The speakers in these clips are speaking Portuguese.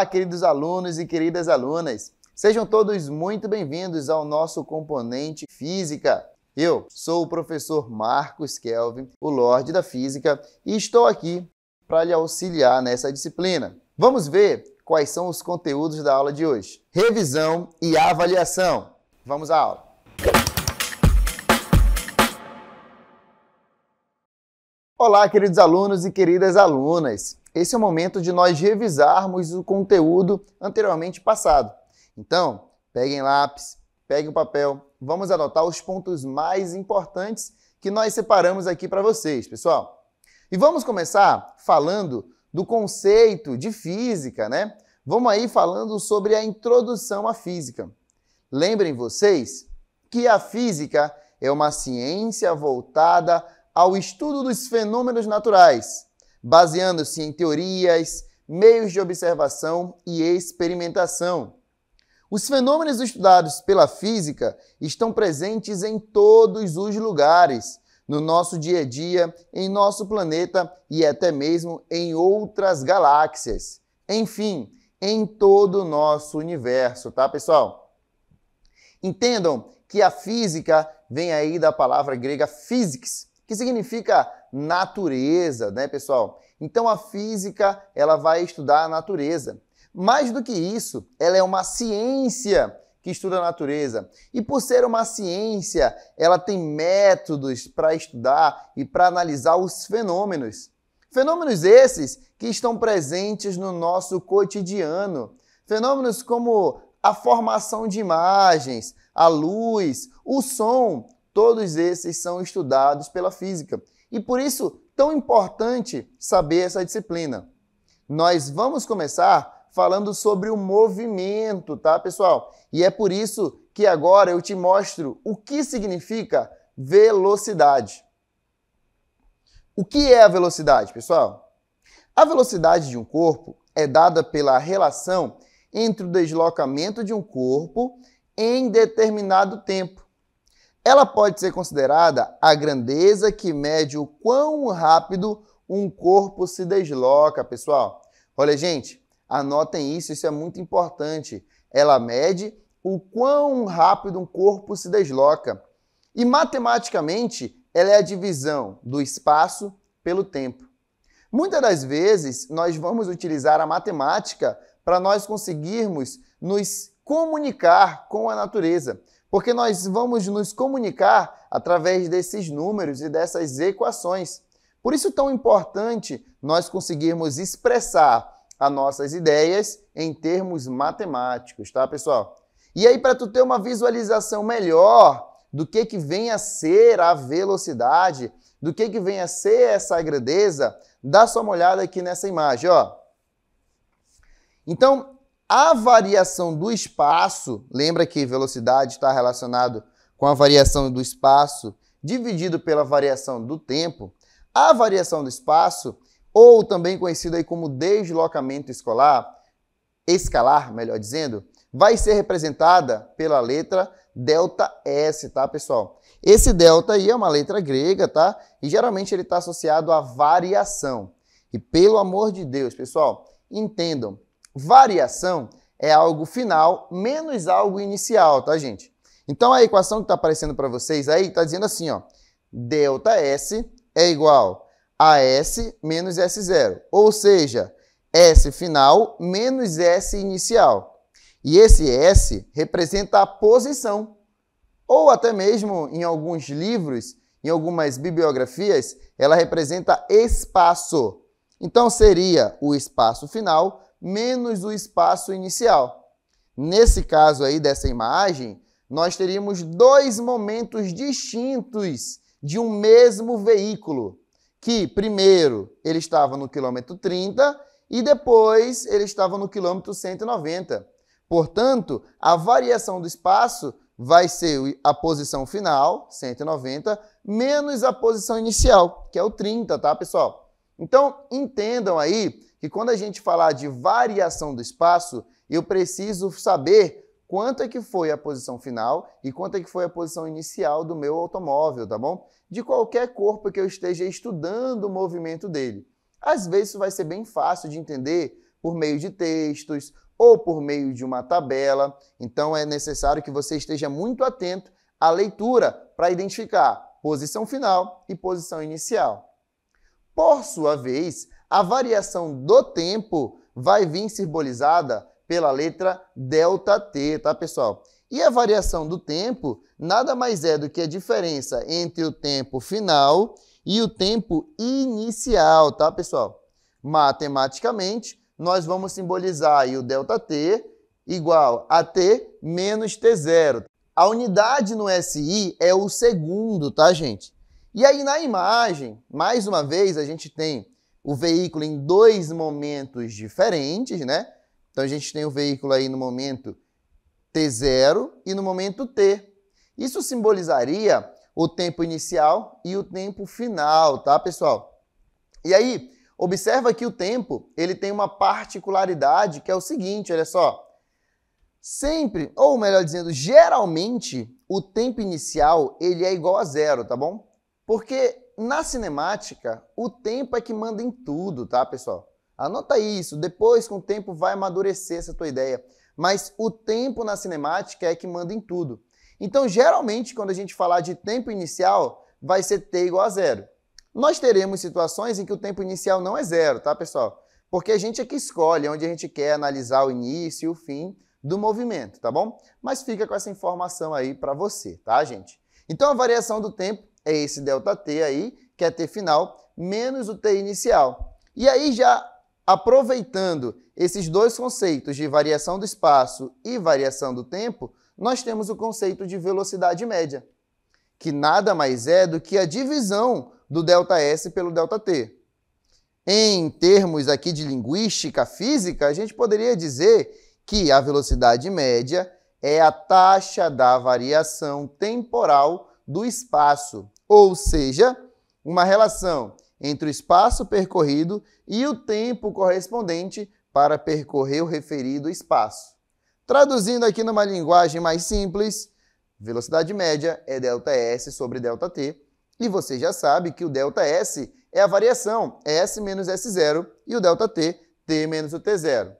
Olá, queridos alunos e queridas alunas. Sejam todos muito bem-vindos ao nosso componente Física. Eu sou o professor Marcos Kelvin, o Lorde da Física, e estou aqui para lhe auxiliar nessa disciplina. Vamos ver quais são os conteúdos da aula de hoje. Revisão e avaliação. Vamos à aula. Olá, queridos alunos e queridas alunas. Esse é o momento de nós revisarmos o conteúdo anteriormente passado. Então, peguem lápis, peguem papel, vamos anotar os pontos mais importantes que nós separamos aqui para vocês, pessoal. E vamos começar falando do conceito de física, né? Vamos aí falando sobre a introdução à física. Lembrem vocês que a física é uma ciência voltada ao estudo dos fenômenos naturais, baseando-se em teorias, meios de observação e experimentação. Os fenômenos estudados pela física estão presentes em todos os lugares, no nosso dia a dia, em nosso planeta e até mesmo em outras galáxias. Enfim, em todo o nosso universo, tá, pessoal? Entendam que a física vem aí da palavra grega physics, que significa natureza, né, pessoal? Então a física, ela vai estudar a natureza. Mais do que isso, ela é uma ciência que estuda a natureza. E por ser uma ciência, ela tem métodos para estudar e para analisar os fenômenos. Fenômenos esses que estão presentes no nosso cotidiano. Fenômenos como a formação de imagens, a luz, o som, todos esses são estudados pela física. E por isso, tão importante saber essa disciplina. Nós vamos começar falando sobre o movimento, tá, pessoal? E é por isso que agora eu te mostro o que significa velocidade. O que é a velocidade, pessoal? A velocidade de um corpo é dada pela relação entre o deslocamento de um corpo em determinado tempo ela pode ser considerada a grandeza que mede o quão rápido um corpo se desloca, pessoal. Olha, gente, anotem isso, isso é muito importante. Ela mede o quão rápido um corpo se desloca. E matematicamente, ela é a divisão do espaço pelo tempo. Muitas das vezes, nós vamos utilizar a matemática para nós conseguirmos nos comunicar com a natureza, porque nós vamos nos comunicar através desses números e dessas equações. Por isso, tão importante nós conseguirmos expressar as nossas ideias em termos matemáticos, tá, pessoal? E aí, para tu ter uma visualização melhor do que, que vem a ser a velocidade, do que, que vem a ser essa grandeza, dá só uma olhada aqui nessa imagem, ó. Então, a variação do espaço, lembra que velocidade está relacionado com a variação do espaço dividido pela variação do tempo. A variação do espaço, ou também conhecida aí como deslocamento escolar, escalar, melhor dizendo, vai ser representada pela letra delta S, tá, pessoal? Esse delta aí é uma letra grega, tá? E geralmente ele está associado à variação. E pelo amor de Deus, pessoal, entendam, Variação é algo final menos algo inicial, tá, gente? Então a equação que está aparecendo para vocês aí está dizendo assim, ó, delta S é igual a S menos S0, ou seja, S final menos S inicial. E esse S representa a posição, ou até mesmo em alguns livros, em algumas bibliografias, ela representa espaço. Então seria o espaço final menos o espaço inicial. Nesse caso aí dessa imagem, nós teríamos dois momentos distintos de um mesmo veículo, que primeiro ele estava no quilômetro 30 e depois ele estava no quilômetro 190. Portanto, a variação do espaço vai ser a posição final, 190, menos a posição inicial, que é o 30, tá, pessoal? Então, entendam aí que quando a gente falar de variação do espaço, eu preciso saber quanto é que foi a posição final e quanto é que foi a posição inicial do meu automóvel, tá bom? De qualquer corpo que eu esteja estudando o movimento dele. Às vezes isso vai ser bem fácil de entender por meio de textos ou por meio de uma tabela. Então é necessário que você esteja muito atento à leitura para identificar posição final e posição inicial. Por sua vez, a variação do tempo vai vir simbolizada pela letra delta t, tá, pessoal? E a variação do tempo nada mais é do que a diferença entre o tempo final e o tempo inicial, tá, pessoal? Matematicamente, nós vamos simbolizar aí o delta t igual a t menos t0. A unidade no SI é o segundo, tá, gente? E aí na imagem, mais uma vez, a gente tem o veículo em dois momentos diferentes, né? Então a gente tem o veículo aí no momento T0 e no momento T. Isso simbolizaria o tempo inicial e o tempo final, tá, pessoal? E aí, observa que o tempo, ele tem uma particularidade que é o seguinte, olha só. Sempre, ou melhor dizendo, geralmente, o tempo inicial, ele é igual a zero, tá bom? Porque na cinemática, o tempo é que manda em tudo, tá, pessoal? Anota isso, depois com o tempo vai amadurecer essa tua ideia. Mas o tempo na cinemática é que manda em tudo. Então, geralmente, quando a gente falar de tempo inicial, vai ser t igual a zero. Nós teremos situações em que o tempo inicial não é zero, tá, pessoal? Porque a gente é que escolhe onde a gente quer analisar o início e o fim do movimento, tá bom? Mas fica com essa informação aí para você, tá, gente? Então, a variação do tempo é esse ΔT aí, que é T final, menos o T inicial. E aí já aproveitando esses dois conceitos de variação do espaço e variação do tempo, nós temos o conceito de velocidade média, que nada mais é do que a divisão do ΔS pelo ΔT. Em termos aqui de linguística física, a gente poderia dizer que a velocidade média é a taxa da variação temporal do espaço, ou seja, uma relação entre o espaço percorrido e o tempo correspondente para percorrer o referido espaço. Traduzindo aqui numa linguagem mais simples, velocidade média é ΔS sobre ΔT, e você já sabe que o ΔS é a variação S menos S0 e o ΔT, T menos o T0.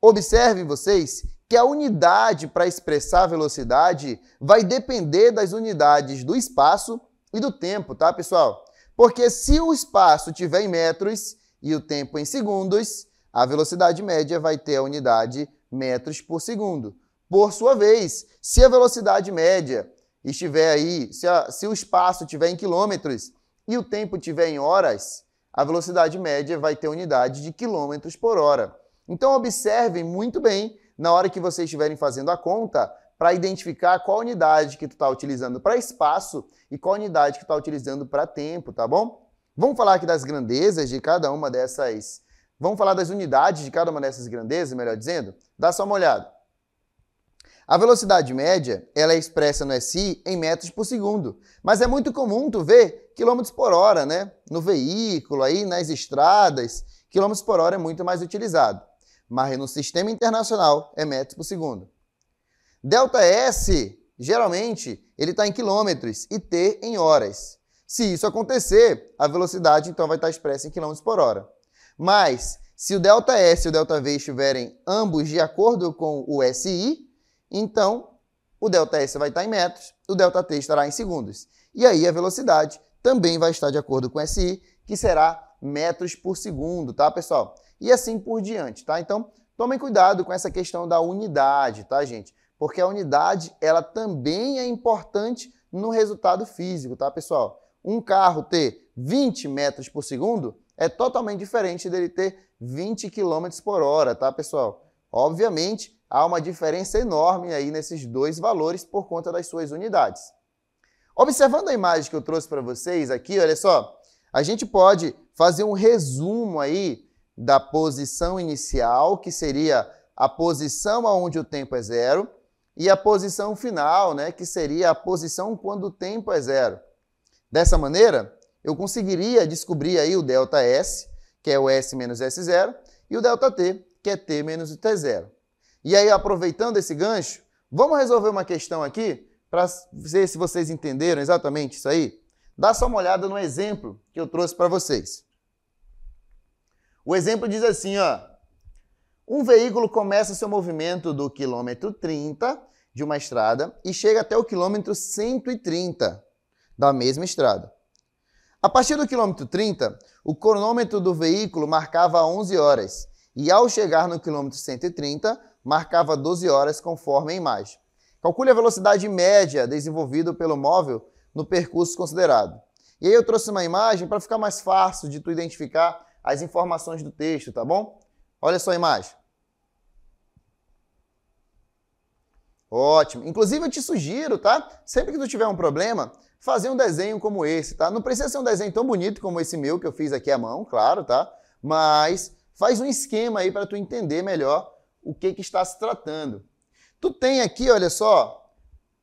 Observem vocês que a unidade para expressar a velocidade vai depender das unidades do espaço e do tempo, tá, pessoal? Porque se o espaço tiver em metros e o tempo em segundos, a velocidade média vai ter a unidade metros por segundo. Por sua vez, se a velocidade média estiver aí, se, a, se o espaço tiver em quilômetros e o tempo tiver em horas, a velocidade média vai ter unidade de quilômetros por hora. Então, observem muito bem na hora que vocês estiverem fazendo a conta, para identificar qual unidade que tu está utilizando para espaço e qual unidade que tu está utilizando para tempo, tá bom? Vamos falar aqui das grandezas de cada uma dessas... Vamos falar das unidades de cada uma dessas grandezas, melhor dizendo? Dá só uma olhada. A velocidade média ela é expressa no SI em metros por segundo, mas é muito comum tu ver quilômetros por hora, né? No veículo, aí nas estradas, quilômetros por hora é muito mais utilizado mas no sistema internacional é metros por segundo. Delta S, geralmente, ele está em quilômetros e T em horas. Se isso acontecer, a velocidade então vai estar tá expressa em quilômetros por hora. Mas, se o delta S e o delta V estiverem ambos de acordo com o SI, então o delta S vai estar tá em metros, o delta T estará em segundos. E aí a velocidade também vai estar de acordo com o SI, que será metros por segundo, tá, pessoal? e assim por diante, tá? Então, tomem cuidado com essa questão da unidade, tá, gente? Porque a unidade, ela também é importante no resultado físico, tá, pessoal? Um carro ter 20 metros por segundo é totalmente diferente dele ter 20 km por hora, tá, pessoal? Obviamente, há uma diferença enorme aí nesses dois valores por conta das suas unidades. Observando a imagem que eu trouxe para vocês aqui, olha só, a gente pode fazer um resumo aí da posição inicial, que seria a posição onde o tempo é zero, e a posição final, né, que seria a posição quando o tempo é zero. Dessa maneira, eu conseguiria descobrir aí o delta S, que é o S menos S0, e o delta T, que é T menos T0. E aí, aproveitando esse gancho, vamos resolver uma questão aqui para ver se vocês entenderam exatamente isso aí. Dá só uma olhada no exemplo que eu trouxe para vocês. O exemplo diz assim, ó. Um veículo começa seu movimento do quilômetro 30 de uma estrada e chega até o quilômetro 130 da mesma estrada. A partir do quilômetro 30, o cronômetro do veículo marcava 11 horas e ao chegar no quilômetro 130, marcava 12 horas conforme a imagem. Calcule a velocidade média desenvolvida pelo móvel no percurso considerado. E aí eu trouxe uma imagem para ficar mais fácil de tu identificar as informações do texto, tá bom? Olha só a imagem. Ótimo. Inclusive eu te sugiro, tá? Sempre que tu tiver um problema, fazer um desenho como esse, tá? Não precisa ser um desenho tão bonito como esse meu que eu fiz aqui à mão, claro, tá? Mas faz um esquema aí para tu entender melhor o que, que está se tratando. Tu tem aqui, olha só,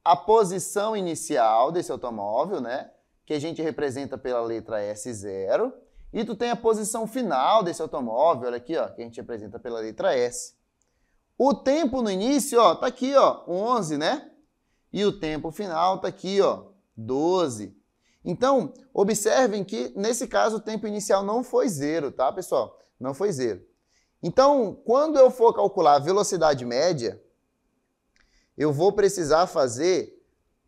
a posição inicial desse automóvel, né? Que a gente representa pela letra S0. E tu tem a posição final desse automóvel, olha aqui, ó, que a gente apresenta pela letra S. O tempo no início, ó, tá aqui, ó, 11, né? E o tempo final tá aqui, ó, 12. Então, observem que nesse caso o tempo inicial não foi zero, tá, pessoal? Não foi zero. Então, quando eu for calcular a velocidade média, eu vou precisar fazer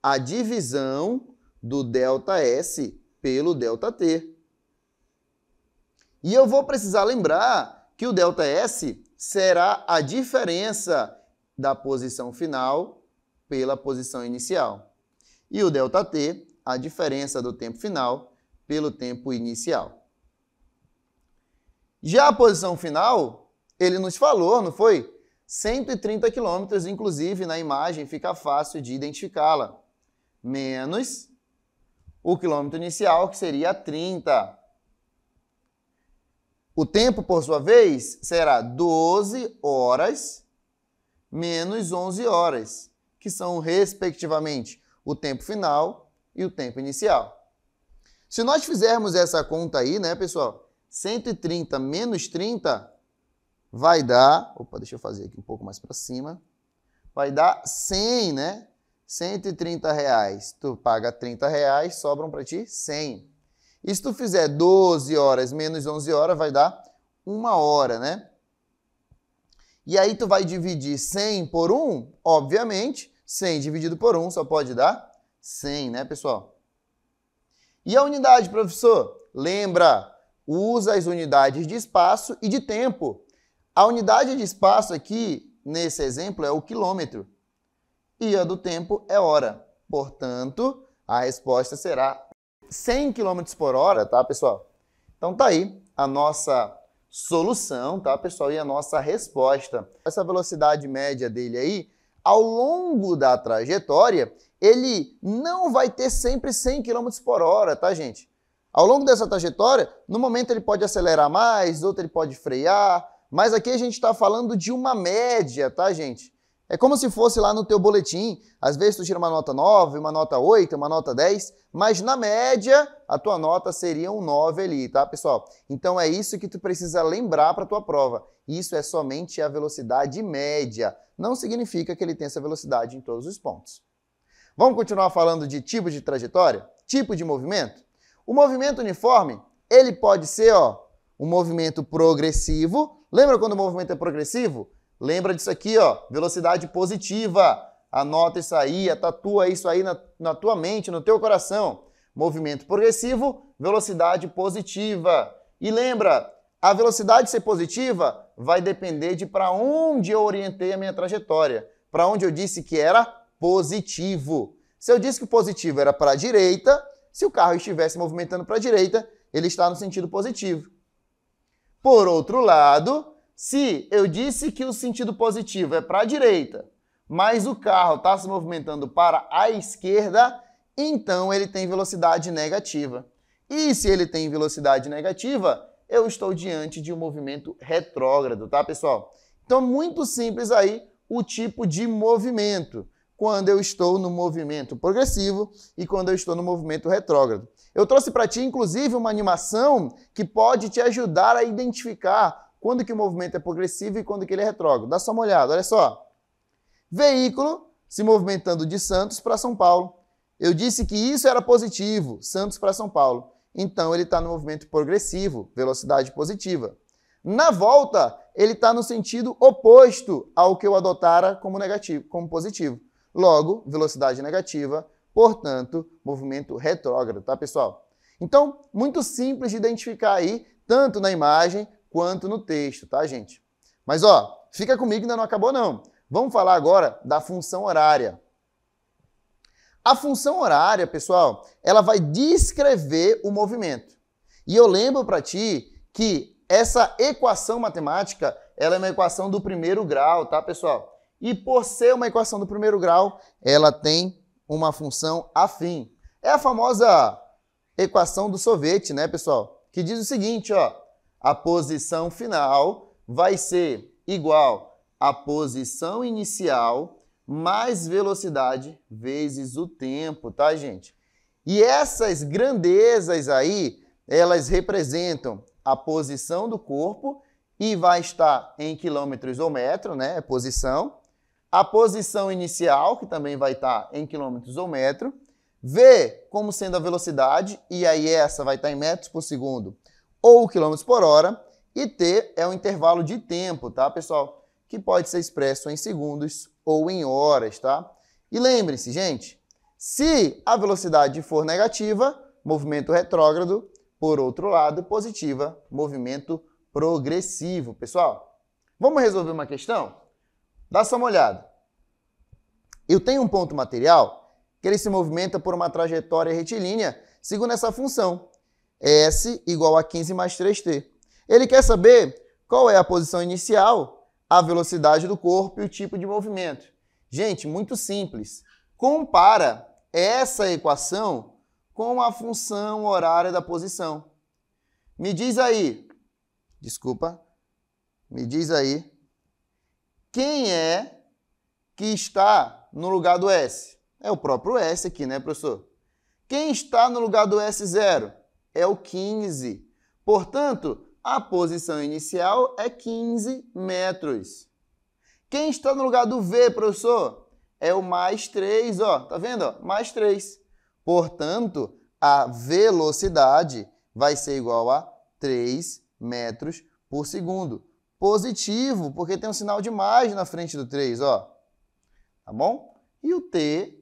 a divisão do ΔS pelo ΔT. E eu vou precisar lembrar que o ΔS será a diferença da posição final pela posição inicial. E o ΔT, a diferença do tempo final pelo tempo inicial. Já a posição final, ele nos falou, não foi? 130 quilômetros, inclusive na imagem fica fácil de identificá-la. Menos o quilômetro inicial, que seria 30 o tempo, por sua vez, será 12 horas menos 11 horas, que são, respectivamente, o tempo final e o tempo inicial. Se nós fizermos essa conta aí, né, pessoal? 130 menos 30 vai dar. Opa, deixa eu fazer aqui um pouco mais para cima. Vai dar 100, né? 130 reais. Tu paga 30 reais, sobram para ti 100. E se tu fizer 12 horas menos 11 horas, vai dar uma hora, né? E aí tu vai dividir 100 por 1, obviamente, 100 dividido por 1 só pode dar 100, né, pessoal? E a unidade, professor? Lembra, usa as unidades de espaço e de tempo. A unidade de espaço aqui, nesse exemplo, é o quilômetro. E a do tempo é hora. Portanto, a resposta será 100 km por hora, tá, pessoal? Então tá aí a nossa solução, tá, pessoal? E a nossa resposta. Essa velocidade média dele aí, ao longo da trajetória, ele não vai ter sempre 100 km por hora, tá, gente? Ao longo dessa trajetória, no momento ele pode acelerar mais, outro ele pode frear, mas aqui a gente está falando de uma média, tá, gente? É como se fosse lá no teu boletim, às vezes tu tira uma nota 9, uma nota 8, uma nota 10, mas na média a tua nota seria um 9 ali, tá, pessoal? Então é isso que tu precisa lembrar para tua prova. Isso é somente a velocidade média. Não significa que ele tenha essa velocidade em todos os pontos. Vamos continuar falando de tipo de trajetória, tipo de movimento? O movimento uniforme, ele pode ser, ó, um movimento progressivo. Lembra quando o movimento é progressivo? Lembra disso aqui, ó, velocidade positiva. Anota isso aí, tatua isso aí na, na tua mente, no teu coração. Movimento progressivo, velocidade positiva. E lembra, a velocidade ser positiva vai depender de para onde eu orientei a minha trajetória, para onde eu disse que era positivo. Se eu disse que o positivo era para a direita, se o carro estivesse movimentando para a direita, ele está no sentido positivo. Por outro lado, se eu disse que o sentido positivo é para a direita, mas o carro está se movimentando para a esquerda, então ele tem velocidade negativa. E se ele tem velocidade negativa, eu estou diante de um movimento retrógrado, tá, pessoal? Então, muito simples aí o tipo de movimento quando eu estou no movimento progressivo e quando eu estou no movimento retrógrado. Eu trouxe para ti, inclusive, uma animação que pode te ajudar a identificar quando que o movimento é progressivo e quando que ele é retrógrado. Dá só uma olhada, olha só. Veículo se movimentando de Santos para São Paulo. Eu disse que isso era positivo, Santos para São Paulo. Então ele está no movimento progressivo, velocidade positiva. Na volta, ele está no sentido oposto ao que eu adotara como negativo, como positivo. Logo, velocidade negativa, portanto, movimento retrógrado, tá, pessoal? Então, muito simples de identificar aí, tanto na imagem quanto no texto, tá, gente? Mas ó, fica comigo, ainda não acabou não. Vamos falar agora da função horária. A função horária, pessoal, ela vai descrever o movimento. E eu lembro para ti que essa equação matemática, ela é uma equação do primeiro grau, tá, pessoal? E por ser uma equação do primeiro grau, ela tem uma função afim. É a famosa equação do sorvete, né, pessoal? Que diz o seguinte, ó, a posição final vai ser igual à posição inicial mais velocidade vezes o tempo, tá, gente? E essas grandezas aí, elas representam a posição do corpo e vai estar em quilômetros ou metro, né? É posição. A posição inicial, que também vai estar em quilômetros ou metro. V como sendo a velocidade, e aí essa vai estar em metros por segundo ou quilômetros por hora, e T é o intervalo de tempo, tá, pessoal? Que pode ser expresso em segundos ou em horas, tá? E lembre-se, gente, se a velocidade for negativa, movimento retrógrado, por outro lado, positiva, movimento progressivo, pessoal. Vamos resolver uma questão? Dá só uma olhada. Eu tenho um ponto material que ele se movimenta por uma trajetória retilínea segundo essa função. S igual a 15 mais 3t. Ele quer saber qual é a posição inicial, a velocidade do corpo e o tipo de movimento. Gente, muito simples. Compara essa equação com a função horária da posição. Me diz aí, desculpa, me diz aí, quem é que está no lugar do S? É o próprio S aqui, né, professor? Quem está no lugar do s zero? é o 15. Portanto, a posição inicial é 15 metros. Quem está no lugar do V, professor? É o mais 3, ó. Tá vendo? Mais 3. Portanto, a velocidade vai ser igual a 3 metros por segundo. Positivo, porque tem um sinal de mais na frente do 3, ó. Tá bom? E o T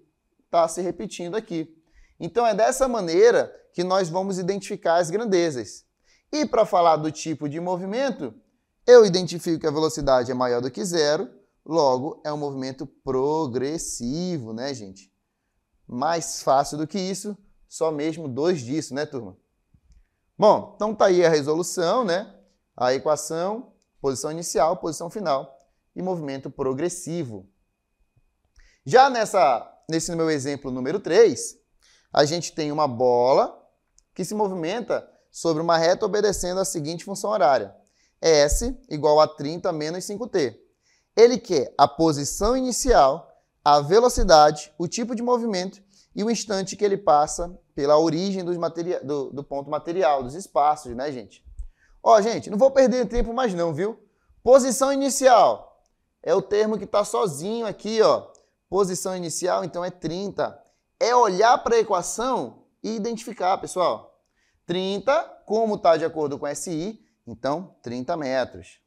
está se repetindo aqui. Então, é dessa maneira que nós vamos identificar as grandezas. E para falar do tipo de movimento, eu identifico que a velocidade é maior do que zero, logo é um movimento progressivo, né, gente? Mais fácil do que isso, só mesmo dois disso, né, turma? Bom, então tá aí a resolução, né? A equação, posição inicial, posição final e movimento progressivo. Já nessa, nesse meu exemplo número 3, a gente tem uma bola que se movimenta sobre uma reta obedecendo a seguinte função horária. É S igual a 30 menos 5t. Ele quer a posição inicial, a velocidade, o tipo de movimento e o instante que ele passa pela origem do, do, ponto material, dos espaços, né, gente? Ó, gente, não vou perder tempo mais não, viu? Posição inicial é o termo que está sozinho aqui, ó. Posição inicial, então, é 30. É olhar para a equação e identificar, pessoal. 30, como está de acordo com SI, então 30 metros.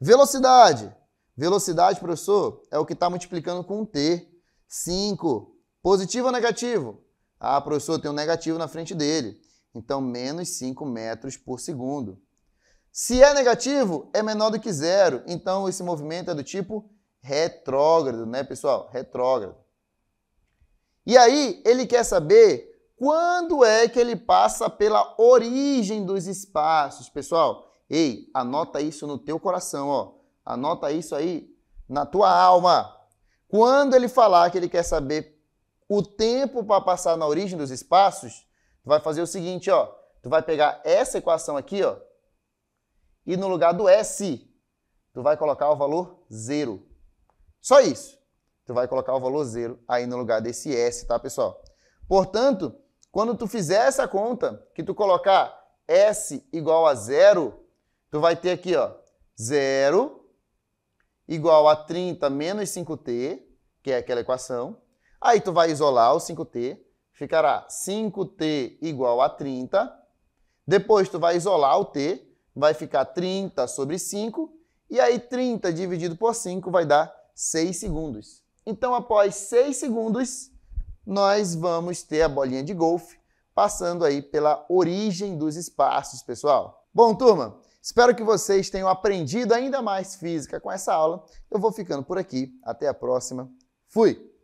Velocidade. Velocidade, professor, é o que está multiplicando com T. 5. Positivo ou negativo? Ah, professor, tem um negativo na frente dele. Então, menos 5 metros por segundo. Se é negativo, é menor do que zero. Então, esse movimento é do tipo retrógrado, né, pessoal? Retrógrado. E aí, ele quer saber quando é que ele passa pela origem dos espaços, pessoal? Ei, anota isso no teu coração, ó. Anota isso aí na tua alma. Quando ele falar que ele quer saber o tempo para passar na origem dos espaços, tu vai fazer o seguinte, ó. Tu vai pegar essa equação aqui, ó, e no lugar do S, tu vai colocar o valor zero. Só isso. Tu vai colocar o valor zero aí no lugar desse S, tá, pessoal? Portanto, quando tu fizer essa conta, que tu colocar S igual a zero, tu vai ter aqui, ó, zero igual a 30 menos 5t, que é aquela equação. Aí tu vai isolar o 5t, ficará 5t igual a 30. Depois tu vai isolar o t, vai ficar 30 sobre 5. E aí 30 dividido por 5 vai dar 6 segundos. Então, após 6 segundos, nós vamos ter a bolinha de golfe passando aí pela origem dos espaços, pessoal. Bom, turma, espero que vocês tenham aprendido ainda mais física com essa aula. Eu vou ficando por aqui. Até a próxima. Fui!